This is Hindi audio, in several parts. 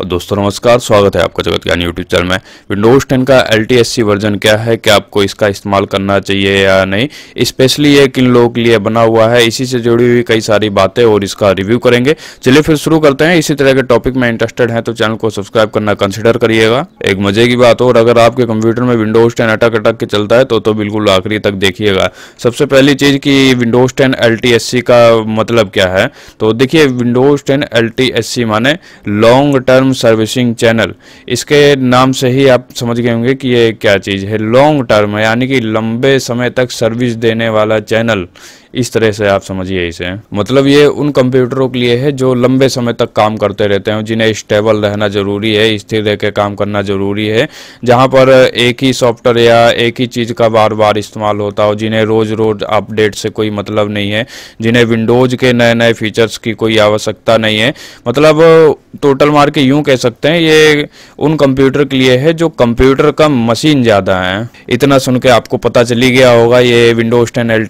और दोस्तों नमस्कार स्वागत है आपका जगत ज्ञान यूट्यूब चैनल में विंडोज 10 का एल वर्जन क्या है क्या आपको इसका इस्तेमाल करना चाहिए या नहीं स्पेशली ये किन लोगों के लिए बना हुआ है इसी से जुड़ी हुई कई सारी बातें और इसका रिव्यू करेंगे चलिए फिर शुरू करते हैं इसी तरह के टॉपिक में इंटरेस्टेड है तो चैनल को सब्सक्राइब करना कंसिडर करिएगा एक मजे की बात और अगर आपके कंप्यूटर में विंडोज टेन अटक अटक के चलता है तो तो बिल्कुल आखिरी तक देखिएगा सबसे पहली चीज़ की विंडोज टेन एल का मतलब क्या है तो देखिये विंडोज टेन एल माने long term term servicing channel इसके नाम से ही आप समझ गए होंगे कि ये क्या चीज़ है लॉन्ग टर्म यानी कि लंबे समय तक सर्विस देने वाला चैनल इस तरह से आप समझिए इसे मतलब ये उन कंप्यूटरों के लिए है जो लंबे समय तक काम करते रहते हैं जिन्हें स्टेबल रहना जरूरी है स्थिर रह के काम करना जरूरी है जहाँ पर एक ही सॉफ्टवेयर या एक ही चीज़ का बार बार इस्तेमाल होता हो जिन्हें रोज़ रोज़ अपडेट से कोई मतलब नहीं है जिन्हें विंडोज़ के नए नए फीचर्स की कोई आवश्यकता नहीं है मतलब टोटल मार के यूँ कह सकते हैं ये उन कंप्यूटर के लिए है जो कंप्यूटर का मशीन ज़्यादा है इतना सुन के आपको पता चली गया होगा ये विंडोज़ टेन एल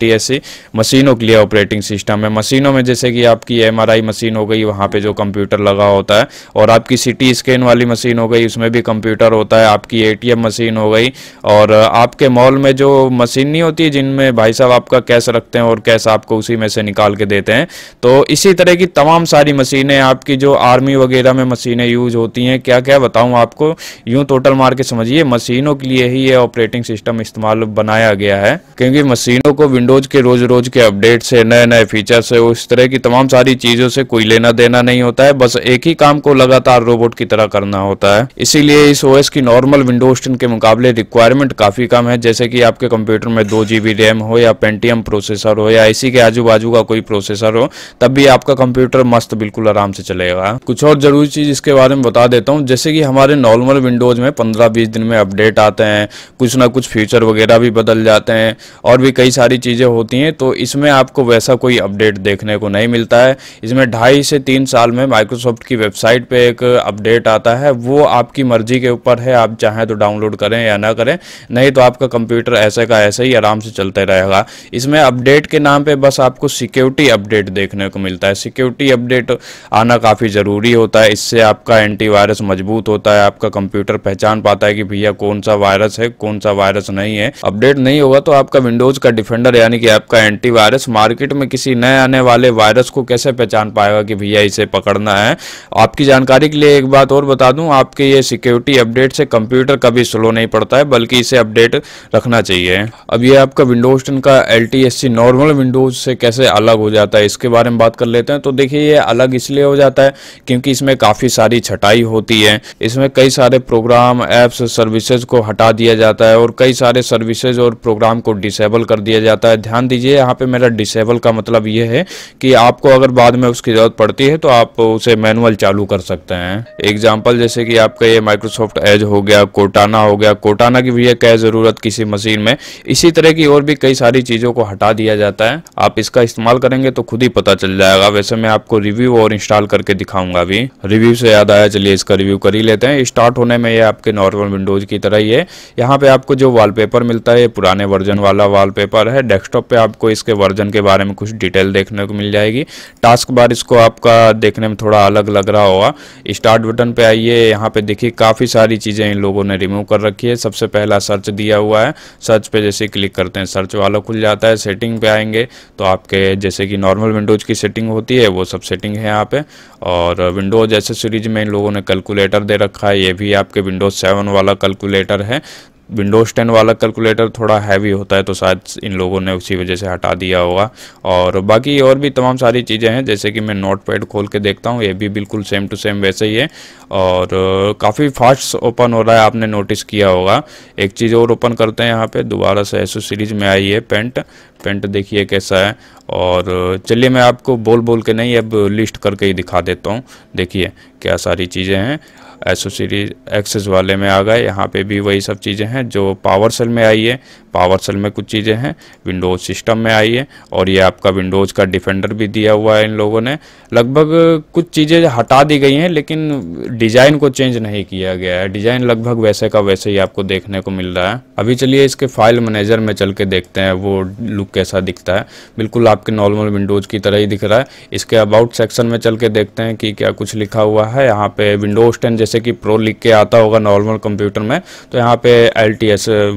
मशीन मशीनों के लिए ऑपरेटिंग सिस्टम है मशीनों में जैसे कि आपकी एम मशीन हो गई वहाँ पर जो कंप्यूटर लगा होता है और आपकी सिटी स्कैन वाली मशीन हो गई उसमें भी कंप्यूटर होता है आपकी ए मशीन हो गई और आपके मॉल में जो मशीन नहीं होती जिनमें भाई साहब आपका कैश रखते हैं और कैश आपको उसी में से निकाल के देते हैं तो इसी तरह की तमाम सारी मशीनें आपकी जो आर्मी वगैरह में मशीनें यूज होती हैं क्या क्या बताऊँ आपको यूँ टोटल मार के समझिए मशीनों के लिए ही ये ऑपरेटिंग सिस्टम इस्तेमाल बनाया गया है क्योंकि मशीनों को विंडोज के रोज रोज के अपडेट्स है नए नए फीचर्स है उस तरह की तमाम सारी चीज़ों से कोई लेना देना नहीं होता है बस एक ही काम को लगातार रोबोट की तरह करना होता है इसीलिए इस ओएस की नॉर्मल विंडोज टेन के मुकाबले रिक्वायरमेंट काफ़ी कम है जैसे कि आपके कंप्यूटर में दो जीबी रैम हो या पेंटीएम प्रोसेसर हो या इसी के आजू बाजू का कोई प्रोसेसर हो तब भी आपका कंप्यूटर मस्त बिल्कुल आराम से चलेगा कुछ और जरूरी चीज़ इसके बारे में बता देता हूँ जैसे कि हमारे नॉर्मल विंडोज़ में पंद्रह बीस दिन में अपडेट आते हैं कुछ ना कुछ फ्यूचर वगैरह भी बदल जाते हैं और भी कई सारी चीज़ें होती है तो इसमें आपको वैसा कोई अपडेट देखने को नहीं मिलता है इसमें ढाई से तीन साल में माइक्रोसॉफ्ट की वेबसाइट पे एक अपडेट आता है वो आपकी मर्जी के ऊपर है आप चाहें तो डाउनलोड करें या ना करें नहीं तो आपका कंप्यूटर ऐसे का ऐसे ही आराम से चलते रहेगा इसमें अपडेट के नाम पर बस आपको सिक्योरिटी अपडेट देखने को मिलता है सिक्योरिटी अपडेट आना काफ़ी ज़रूरी होता है इससे आपका एंटीवायरस मजबूत होता है आपका कंप्यूटर पहचान पाता है कि भैया कौन सा वायरस है कौन सा वायरस नहीं है अपडेट नहीं होगा तो आपका विंडोज का डिफेंडर यानी कि आपका एंटी वायरस मार्केट में किसी नए आने वाले वायरस को कैसे पहचान पाएगा कि भैया इसे पकड़ना है आपकी जानकारी के लिए एक बात और बता दूं आपके ये सिक्योरिटी अपडेट से कंप्यूटर कभी स्लो नहीं पड़ता है बल्कि इसे अपडेट रखना चाहिए अब ये आपका विंडोज टेन का एल नॉर्मल विंडोज से कैसे अलग हो जाता है इसके बारे में बात कर लेते हैं तो देखिए ये अलग इसलिए हो जाता है क्योंकि इसमें काफ़ी सारी छटाई होती है इसमें कई सारे प्रोग्राम एप्स सर्विसेज को हटा दिया जाता है और कई सारे सर्विसेज और प्रोग्राम को डिसेबल कर दिया जाता है ध्यान दीजिए यहाँ पे मेरा डिसेबल का मतलब ये है कि आपको अगर बाद में उसकी ज़रूरत पड़ती है तो आप उसे मैनुअल चालू कर सकते हैं एग्जाम्पल जैसे कि आपका ये माइक्रोसॉफ्ट एज हो गया कोटाना हो गया कोटाना की भी क्या ज़रूरत किसी मशीन में इसी तरह की और भी कई सारी चीज़ों को हटा दिया जाता है आप इसका इस्तेमाल करेंगे तो खुद ही पता चल जाएगा वैसे मैं आपको रिव्यू और इंस्टॉल करके दिखाऊंगा भी रिव्यू से याद आया चलिए इसका रिव्यू कर ही लेते हैं स्टार्ट होने में ये आपके नॉर्मल विंडोज की तरह ही है यहाँ पे आपको जो वॉलपेपर मिलता है पुराने वर्जन वाला वॉलपेपर है डेस्कटॉप पे आपको इसके वर्जन के बारे में कुछ डिटेल देखने को मिल जाएगी टास्क बार इसको आपका देखने में थोड़ा अलग लग रहा होगा स्टार्ट बटन पे आइए यहाँ पे देखिए काफ़ी सारी चीज़ें इन लोगों ने रिमूव कर रखी है सबसे पहला सर्च दिया हुआ है सर्च पे जैसे क्लिक करते हैं सर्च वाला खुल जाता है सेटिंग पे आएंगे तो आपके जैसे कि नॉर्मल विंडोज़ की सेटिंग होती है वो सब सेटिंग है यहाँ पे और विंडोज़ ऐसे सीरीज में इन लोगों ने कैलकुलेटर दे रखा है ये भी आपके विंडोज़ सेवन वाला कैलकुलेटर है विंडोज़ टेन वाला कैलकुलेटर थोड़ा हैवी होता है तो शायद इन लोगों ने उसी वजह से हटा दिया होगा और बाकी और भी तमाम सारी चीज़ें हैं जैसे कि मैं नोट पैड खोल के देखता हूँ ये भी बिल्कुल सेम टू सेम वैसे ही है और काफ़ी फास्ट ओपन हो रहा है आपने नोटिस किया होगा एक चीज़ और ओपन करते हैं यहाँ पर दोबारा से ऐसो सीरीज़ में आई है पेंट पेंट देखिए कैसा है और चलिए मैं आपको बोल बोल के नहीं अब लिस्ट करके ही दिखा देता हूँ देखिए क्या सारी चीज़ें हैं एसओ एक्सेस वाले में आ गए यहाँ पे भी वही सब चीज़ें हैं जो पावर सेल में आई है पावर सेल में कुछ चीज़ें हैं विंडोज़ सिस्टम में आई है और ये आपका विंडोज़ का डिफेंडर भी दिया हुआ है इन लोगों ने लगभग कुछ चीज़ें हटा दी गई हैं लेकिन डिज़ाइन को चेंज नहीं किया गया है डिज़ाइन लगभग वैसे का वैसे ही आपको देखने को मिल रहा है अभी चलिए इसके फाइल मैनेजर में चल के देखते हैं वो लुक कैसा दिखता है बिल्कुल आपके नॉर्मल विंडोज़ की तरह ही दिख रहा है इसके अबाउट सेक्शन में चल के देखते हैं कि क्या कुछ लिखा हुआ है यहाँ पे विंडोज़ टेन जैसे कि प्रो लिख के आता होगा नॉर्मल कंप्यूटर में तो यहाँ पे एल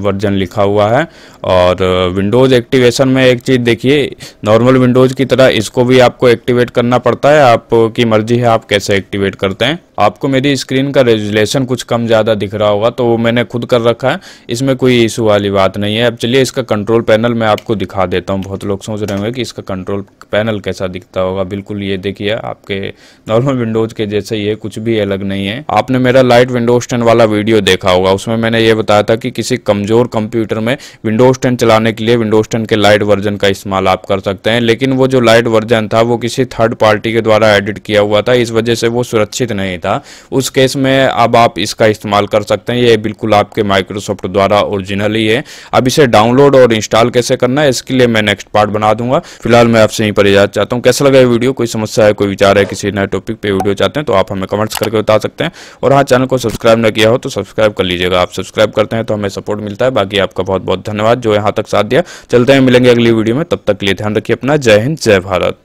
वर्जन लिखा हुआ है और विंडोज़ एक्टिवेशन में एक चीज़ देखिए नॉर्मल विंडोज़ की तरह इसको भी आपको एक्टिवेट करना पड़ता है आपकी मर्जी है आप कैसे एक्टिवेट करते हैं आपको मेरी स्क्रीन का रेजुलेशन कुछ कम ज़्यादा दिख रहा होगा तो वो मैंने खुद कर रखा है इसमें कोई इशू वाली बात नहीं है अब चलिए इसका कंट्रोल पैनल मैं आपको दिखा देता हूँ बहुत लोग सोच रहे होंगे कि इसका कंट्रोल पैनल कैसा दिखता होगा बिल्कुल ये देखिए आपके नॉर्मल विंडोज़ के जैसे ये कुछ भी अलग नहीं है आपने मेरा लाइट विंडोज टेन वाला वीडियो देखा होगा उसमें मैंने ये बताया था कि किसी कमज़ोर कंप्यूटर में विंडोज टेन चलाने के लिए विंडोज टेन के लाइट वर्जन का इस्तेमाल आप कर सकते हैं लेकिन वो जो लाइट वर्जन था वो किसी थर्ड पार्टी के द्वारा एडिट किया हुआ था इस वजह से वो सुरक्षित नहीं था था उस केस में अब आप इसका इस्तेमाल कर सकते हैं ये बिल्कुल आपके माइक्रोसॉफ्ट द्वारा ओरिजिनल ही है अब इसे डाउनलोड और इंस्टॉल कैसे करना है इसके लिए मैं नेक्स्ट पार्ट बना दूंगा फिलहाल मैं आपसे यहीं पर इजाजत चाहता हूँ कैसा लगा वीडियो कोई समस्या है कोई विचार है किसी नए टॉपिक पर वीडियो चाहते हैं तो आप हमें कमेंट्स करके बता सकते हैं और हाँ चैनल को सब्सक्राइब न किया हो तो सब्सक्राइब कर लीजिएगा आप सब्सक्राइब करते हैं तो हमें सपोर्ट मिलता है बाकी आपका बहुत बहुत धन्यवाद जो यहाँ तक साथ दिया चलते हैं मिलेंगे अगली वीडियो में तब तक के लिए ध्यान रखिए अपना जय हिंद जय भारत